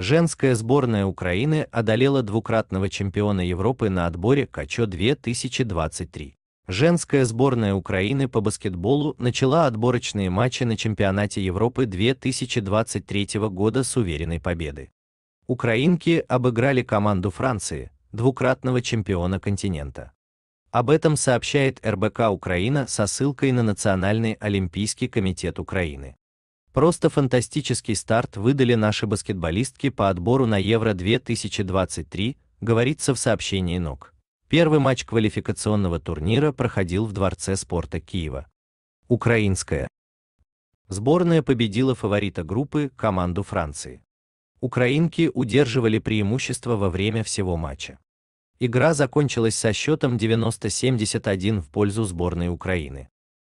Женская сборная Украины одолела двукратного чемпиона Европы на отборе Качо 2023. Женская сборная Украины по баскетболу начала отборочные матчи на чемпионате Европы 2023 года с уверенной победы. Украинки обыграли команду Франции, двукратного чемпиона континента. Об этом сообщает РБК Украина со ссылкой на Национальный олимпийский комитет Украины. Просто фантастический старт выдали наши баскетболистки по отбору на Евро 2023, говорится в сообщении НОК. Первый матч квалификационного турнира проходил в Дворце спорта Киева. Украинская. Сборная победила фаворита группы, команду Франции. Украинки удерживали преимущество во время всего матча. Игра закончилась со счетом 90-71 в пользу сборной Украины.